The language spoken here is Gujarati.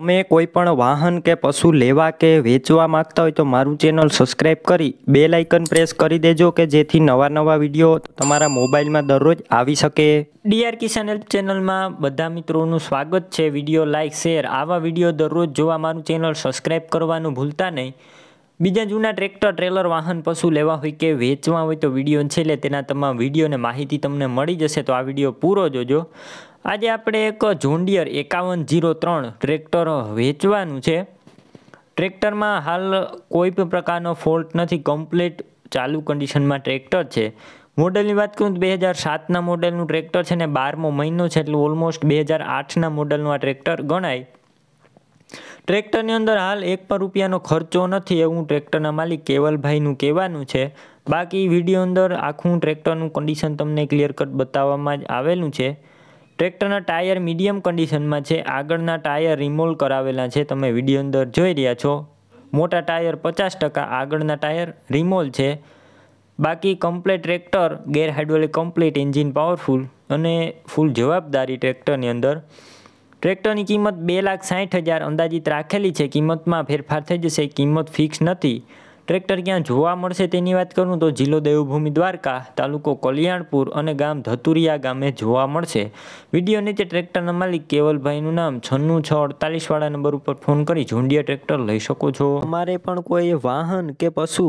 તમે કોઈ પણ વાહન કે પશુ લેવા કે વેચવા માંગતા હોય તો મારું ચેનલ સબસ્ક્રાઈબ કરી બે લાઇકન પ્રેસ કરી દેજો કે જેથી નવા નવા વિડીયો તમારા મોબાઈલમાં દરરોજ આવી શકે ડીઆર કિસાન હેલ્પ ચેનલમાં બધા મિત્રોનું સ્વાગત છે વિડીયો લાઇક શેર આવા વિડીયો દરરોજ જોવા મારું ચેનલ સબસ્ક્રાઈબ કરવાનું ભૂલતા નહીં બીજા જૂના ટ્રેક્ટર ટ્રેલર વાહન પશુ લેવા હોય કે વેચવા હોય તો વિડીયો છે એટલે તેના તમામ વિડીયોને માહિતી તમને મળી જશે તો આ વિડીયો પૂરો જોજો આજે આપણે એક જોન્ડિયર એકાવન જીરો ત્રણ ટ્રેક્ટર વેચવાનું છે ટ્રેક્ટરમાં હાલ કોઈ પણ પ્રકારનો ફોલ્ટ નથી કમ્પ્લીટ ચાલુ કન્ડિશનમાં ટ્રેક્ટર છે મોડલની વાત કરું તો બે હજાર સાતના મોડલનું ટ્રેક્ટર છે ને બારમો મહિનો છે એટલે ઓલમોસ્ટ બે હજાર આઠના મોડલનું આ ટ્રેક્ટર ગણાય ટ્રેક્ટરની અંદર હાલ એક પણ રૂપિયાનો ખર્ચો નથી એવું ટ્રેક્ટરના માલિક કેવલભાઈનું કહેવાનું છે બાકી વિડીયો અંદર આખું ટ્રેક્ટરનું કન્ડિશન તમને ક્લિયર કટ બતાવવામાં જ આવેલું છે ટ્રેક્ટરના ટાયર મીડિયમ કન્ડિશનમાં છે આગળના ટાયર રિમોલ કરાવેલા છે તમે વિડીયો અંદર જોઈ રહ્યા છો મોટા ટાયર પચાસ ટકા આગળના ટાયર રિમોલ છે બાકી complete tractor gear hydraulic complete engine powerful અને ફૂલ જવાબદારી ટ્રેક્ટરની અંદર ટ્રેક્ટરની કિંમત બે લાખ સાહીઠ હજાર અંદાજિત રાખેલી છે કિંમતમાં ફેરફાર થઈ જશે કિંમત ફિક્સ નથી ટ્રેક્ટર ક્યાં જોવા મળશે તેની વાત કરું તો જિલ્લો દેવભૂમિ દ્વારકા તાલુકો કલ્યાણપુર અને ગામ ધતુરિયા ગામે જોવા મળશે વિડીયો નીચે ટ્રેક્ટરના માલિક કેવલભાઈનું નામ છન્નું છ અડતાલીસવાળા નંબર ઉપર ફોન કરી ઝુંડિયા ટ્રેક્ટર લઈ શકો છો અમારે પણ કોઈ વાહન કે પશુ